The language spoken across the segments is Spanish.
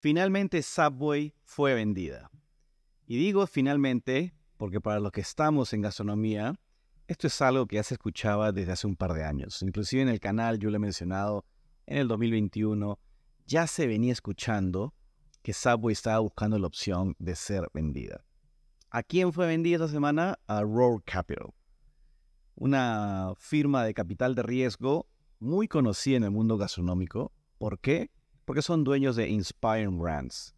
Finalmente Subway fue vendida. Y digo finalmente porque para los que estamos en gastronomía, esto es algo que ya se escuchaba desde hace un par de años. Inclusive en el canal yo lo he mencionado, en el 2021 ya se venía escuchando que Subway estaba buscando la opción de ser vendida. ¿A quién fue vendida esta semana? A Roar Capital, una firma de capital de riesgo muy conocida en el mundo gastronómico. ¿Por qué? Porque son dueños de Inspire Brands.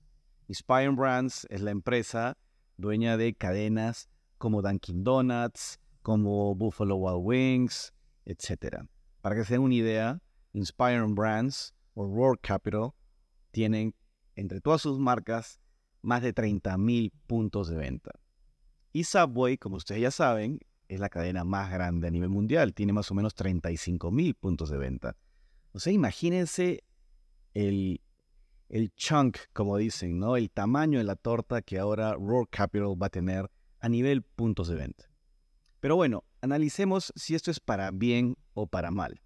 Inspire Brands es la empresa dueña de cadenas como Dunkin' Donuts, como Buffalo Wild Wings, etc. Para que se den una idea, Inspire Brands o World Capital tienen entre todas sus marcas más de 30.000 puntos de venta. Y Subway, como ustedes ya saben, es la cadena más grande a nivel mundial, tiene más o menos 35.000 puntos de venta. O sea, imagínense el, chunk, como dicen, ¿no? El tamaño de la torta que ahora Roar Capital va a tener a nivel puntos de venta. Pero bueno, analicemos si esto es para bien o para mal.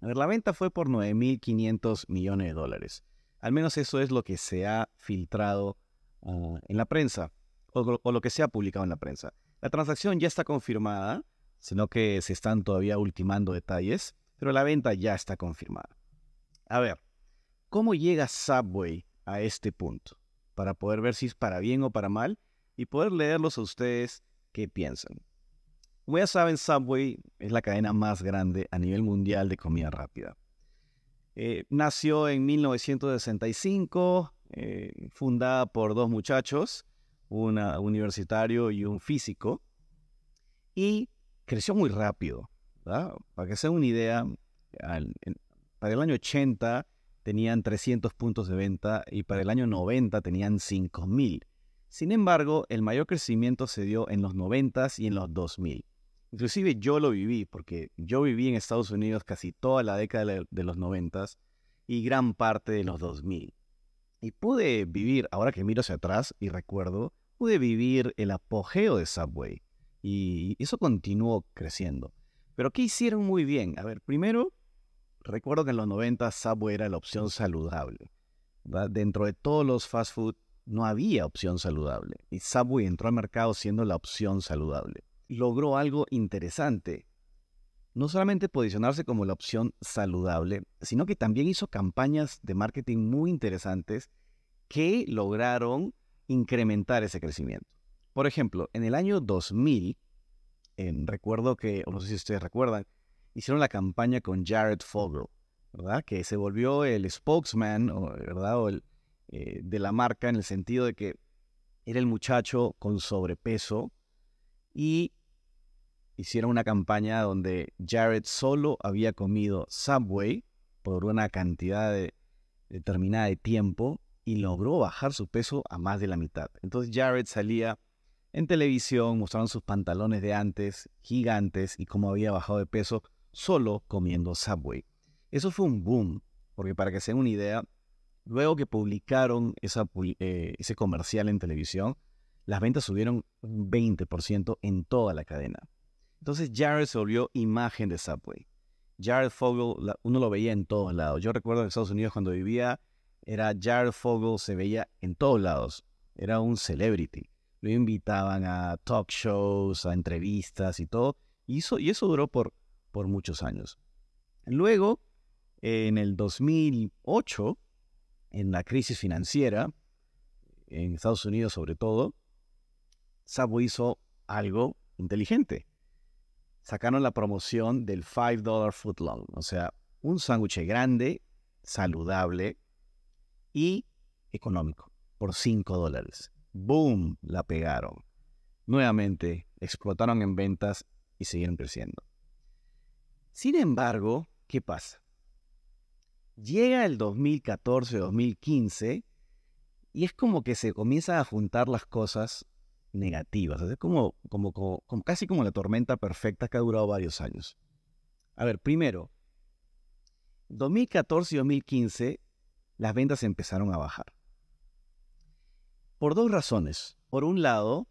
A ver, la venta fue por 9.500 millones de dólares. Al menos eso es lo que se ha filtrado ah, en la prensa, o lo que se ha publicado en la prensa. La transacción ya está confirmada, sino que se están todavía ultimando detalles, pero la venta ya está confirmada. A ver, ¿Cómo llega Subway a este punto? Para poder ver si es para bien o para mal y poder leerlos a ustedes qué piensan. Como ya saben, Subway es la cadena más grande a nivel mundial de comida rápida. Eh, nació en 1965, eh, fundada por dos muchachos, un universitario y un físico, y creció muy rápido. Para que se den una idea, para el año 80 tenían 300 puntos de venta y para el año 90 tenían 5.000. Sin embargo, el mayor crecimiento se dio en los 90 y en los 2000. Inclusive yo lo viví, porque yo viví en Estados Unidos casi toda la década de los 90 y gran parte de los 2000. Y pude vivir, ahora que miro hacia atrás y recuerdo, pude vivir el apogeo de Subway. Y eso continuó creciendo. Pero ¿qué hicieron muy bien? A ver, primero, Recuerdo que en los 90 Subway era la opción saludable. Dentro de todos los fast food no había opción saludable y Subway entró al mercado siendo la opción saludable. Logró algo interesante. No solamente posicionarse como la opción saludable, sino que también hizo campañas de marketing muy interesantes que lograron incrementar ese crecimiento. Por ejemplo, en el año 2000, em, recuerdo que, no sé si ustedes recuerdan, hicieron la campaña con Jared Fogel, ¿verdad? Que se volvió el spokesman, ¿verdad? el, eh, de la marca en el sentido de que era el muchacho con sobrepeso y hicieron una campaña donde Jared solo había comido Subway por una cantidad de, determinada de tiempo y logró bajar su peso a más de la mitad. Entonces Jared salía en televisión, mostraron sus pantalones de antes, gigantes, y cómo había bajado de peso solo comiendo Subway. Eso fue un boom, porque para que se den una idea, luego que publicaron eh, ese comercial en televisión, las ventas subieron un 20% en toda la cadena. Entonces Jared se volvió imagen de Subway. Jared Fogle, uno lo veía en todos lados. Yo recuerdo en Estados Unidos cuando vivía, era Jared Fogle, se veía en todos lados. Era un celebrity. Lo invitaban a talk shows, a entrevistas y todo. y eso duró por por muchos años. Luego, en el 2008, en la crisis financiera, en Estados Unidos sobre todo, Sabo hizo algo inteligente. Sacaron la promoción del $5 foot o sea, un sándwich grande, saludable y económico, por 5 dólares. ¡Boom! La pegaron. Nuevamente explotaron en ventas y siguieron creciendo. Sin embargo, ¿qué pasa? Llega el 2014-2015 y es como que se comienza a juntar las cosas negativas. Es como, casi como la tormenta perfecta que ha durado varios años. A ver, primero, 2014 y 2015 las ventas empezaron a bajar. Por dos razones. Por un lado,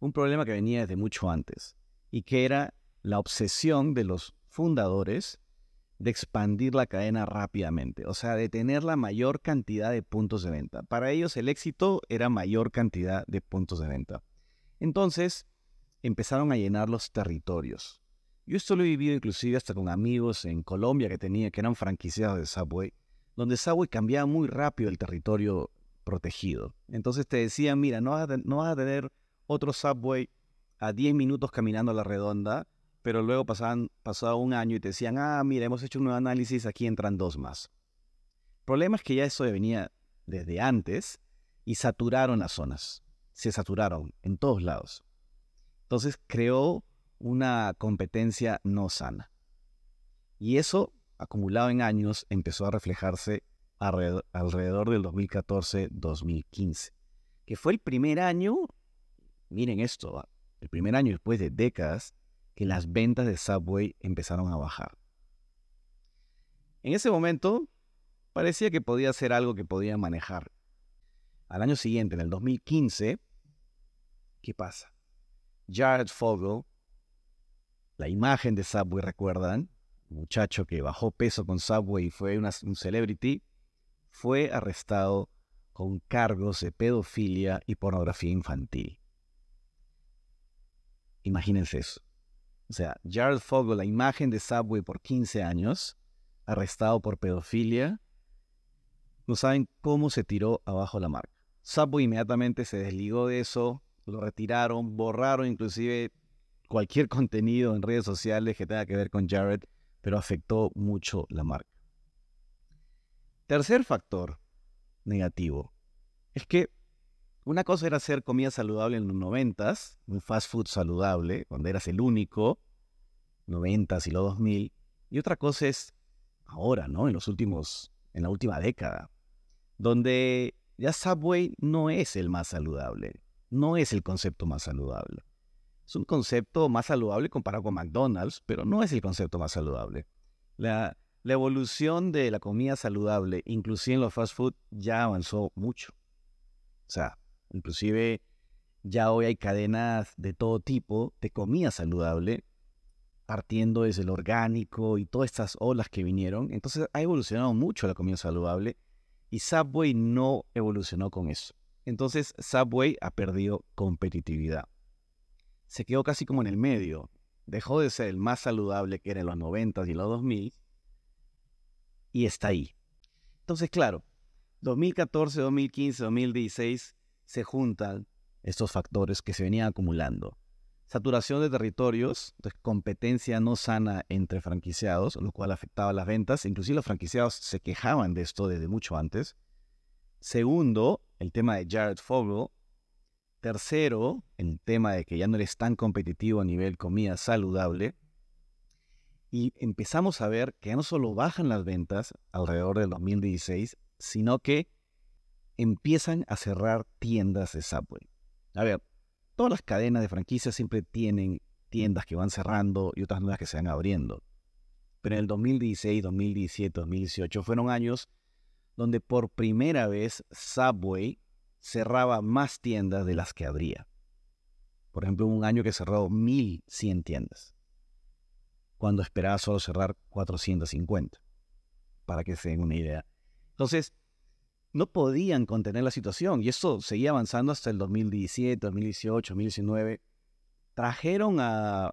un problema que venía desde mucho antes y que era la obsesión de los fundadores de expandir la cadena rápidamente, o sea, de tener la mayor cantidad de puntos de venta. Para ellos el éxito era mayor cantidad de puntos de venta. Entonces, empezaron a llenar los territorios. Yo esto lo he vivido inclusive hasta con amigos en Colombia que tenía, que eran franquiciados de Subway, donde Subway cambiaba muy rápido el territorio protegido. Entonces te decían, mira, no vas a, no vas a tener otro Subway a 10 minutos caminando a la redonda, pero luego pasaban, pasaba un año y te decían, ah, mira, hemos hecho un nuevo análisis, aquí entran dos más. El problema es que ya eso venía desde antes y saturaron las zonas, se saturaron en todos lados. Entonces creó una competencia no sana. Y eso, acumulado en años, empezó a reflejarse alrededor, alrededor del 2014-2015, que fue el primer año, miren esto, el primer año después de décadas que las ventas de Subway empezaron a bajar. En ese momento, parecía que podía ser algo que podía manejar. Al año siguiente, en el 2015, ¿qué pasa? Jared Fogel, la imagen de Subway, ¿recuerdan? muchacho que bajó peso con Subway y fue un celebrity, fue arrestado con cargos de pedofilia y pornografía infantil. Imagínense eso. O sea, Jared Fogle, la imagen de Subway por 15 años, arrestado por pedofilia, no saben cómo se tiró abajo la marca. Subway inmediatamente se desligó de eso, lo retiraron, borraron inclusive cualquier contenido en redes sociales que tenga que ver con Jared, pero afectó mucho la marca. Tercer factor negativo es que una cosa era hacer comida saludable en los noventas, un fast food saludable, cuando eras el único, noventas y los 2000. Y otra cosa es ahora, ¿no? En los últimos, en la última década, donde ya Subway no es el más saludable, no es el concepto más saludable. Es un concepto más saludable comparado con McDonald's, pero no es el concepto más saludable. La, la evolución de la comida saludable, inclusive en los fast food, ya avanzó mucho. O sea, Inclusive ya hoy hay cadenas de todo tipo de comida saludable, partiendo desde el orgánico y todas estas olas que vinieron. Entonces ha evolucionado mucho la comida saludable y Subway no evolucionó con eso. Entonces Subway ha perdido competitividad. Se quedó casi como en el medio. Dejó de ser el más saludable que era en los 90 y los 2000 y está ahí. Entonces, claro, 2014, 2015, 2016 se juntan estos factores que se venían acumulando. Saturación de territorios, competencia no sana entre franquiciados, lo cual afectaba las ventas. Inclusive los franquiciados se quejaban de esto desde mucho antes. Segundo, el tema de Jared Fogel. Tercero, el tema de que ya no eres tan competitivo a nivel comida saludable. Y empezamos a ver que no solo bajan las ventas alrededor del 2016, sino que empiezan a cerrar tiendas de Subway. A ver, todas las cadenas de franquicias siempre tienen tiendas que van cerrando y otras nuevas que se van abriendo. Pero en el 2016, 2017, 2018 fueron años donde por primera vez Subway cerraba más tiendas de las que abría. Por ejemplo, un año que cerró 1.100 tiendas, cuando esperaba solo cerrar 450, para que se den una idea. Entonces, no podían contener la situación y esto seguía avanzando hasta el 2017, 2018, 2019. Trajeron a,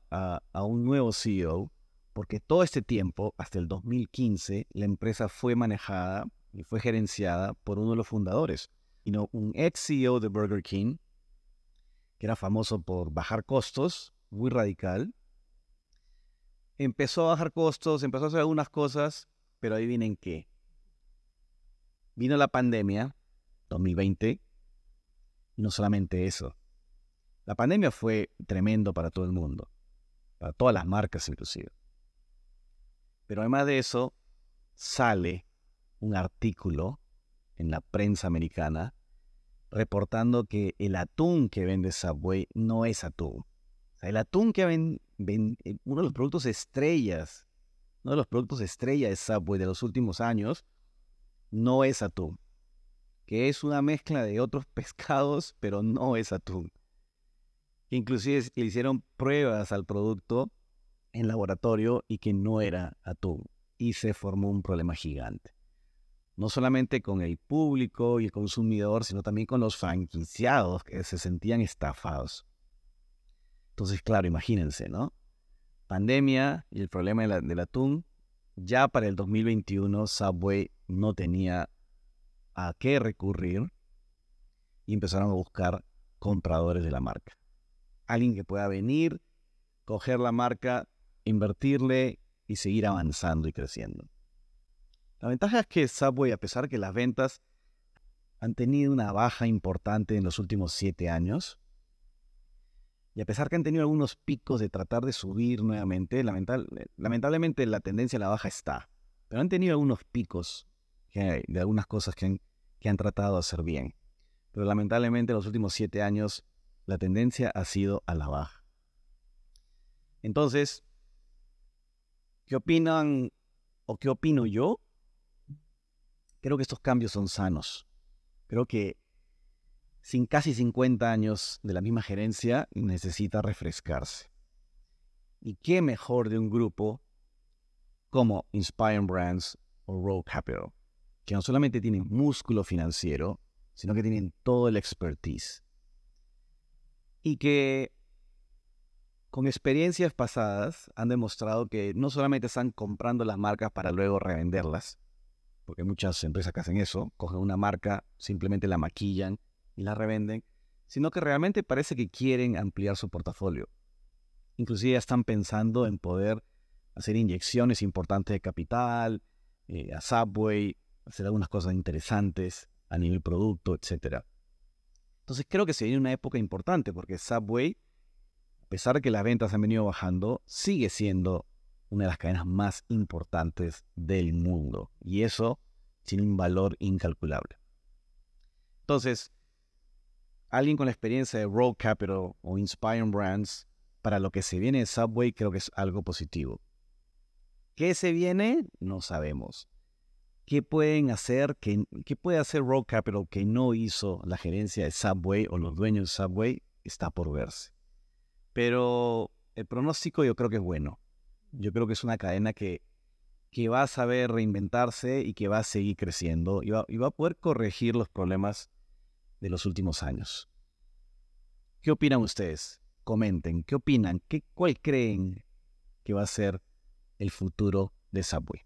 un nuevo CEO porque todo este tiempo, hasta el 2015, la empresa fue manejada y fue gerenciada por uno de los fundadores, y no un ex CEO de Burger King, que era famoso por bajar costos, muy radical. Empezó a bajar costos, empezó a hacer algunas cosas, pero ahí vienen qué, Vino la pandemia, 2020, y no solamente eso. La pandemia fue tremendo para todo el mundo, para todas las marcas inclusive. Pero además de eso, sale un artículo en la prensa americana reportando que el atún que vende Subway no es atún. el atún que vende, eh, uno de los productos estrellas, uno de los productos estrellas de Subway de los últimos años, no es atún, que es una mezcla de otros pescados, pero no es atún. Inclusive le hicieron pruebas al producto en laboratorio y que no era atún. Y se formó un problema gigante. No solamente con el público y el consumidor, sino también con los franquiciados que se sentían estafados. Entonces, claro, imagínense, ¿no? Pandemia y el problema del, del atún. Ya para el 2021, Subway no tenía a qué recurrir y empezaron a buscar compradores de la marca. Alguien que pueda venir, coger la marca, invertirle y seguir avanzando y creciendo. La ventaja es que Subway, a pesar que las ventas han tenido una baja importante en los últimos siete años, y a pesar que han tenido algunos picos de tratar de subir nuevamente, lamentablemente la tendencia a la baja está, pero han tenido algunos picos de algunas cosas que han, que han tratado de hacer bien. Pero lamentablemente en los últimos siete años la tendencia ha sido a la baja. Entonces, ¿qué opinan o qué opino yo? Creo que estos cambios son sanos. Creo que sin casi 50 años de la misma gerencia necesita refrescarse. ¿Y qué mejor de un grupo como Inspire Brands o Road Capital? que no solamente tienen músculo financiero, sino que tienen todo el expertise. Y que con experiencias pasadas han demostrado que no solamente están comprando las marcas para luego revenderlas, porque muchas empresas que hacen eso, cogen una marca, simplemente la maquillan y la revenden, sino que realmente parece que quieren ampliar su portafolio. Inclusive ya están pensando en poder hacer inyecciones importantes de capital, eh, a Subway, hacer algunas cosas interesantes a nivel producto, etc. Entonces creo que se viene una época importante porque Subway, a pesar de que las ventas han venido bajando, sigue siendo una de las cadenas más importantes del mundo. Y eso tiene un valor incalculable. Entonces, alguien con la experiencia de Road Capital o Inspire Brands, para lo que se viene de Subway creo que es algo positivo. ¿Qué se viene? No sabemos. ¿Qué pueden hacer? ¿Qué, puede hacer Road Capital que no hizo la gerencia de Subway o los dueños de Subway? Está por verse. Pero el pronóstico yo creo que es bueno. Yo creo que es una cadena que, que va a saber reinventarse y que va a seguir creciendo y va, a poder corregir los problemas de los últimos años. ¿Qué opinan ustedes? Comenten, ¿qué opinan? ¿Qué, ¿Cuál creen que va a ser el futuro de Subway?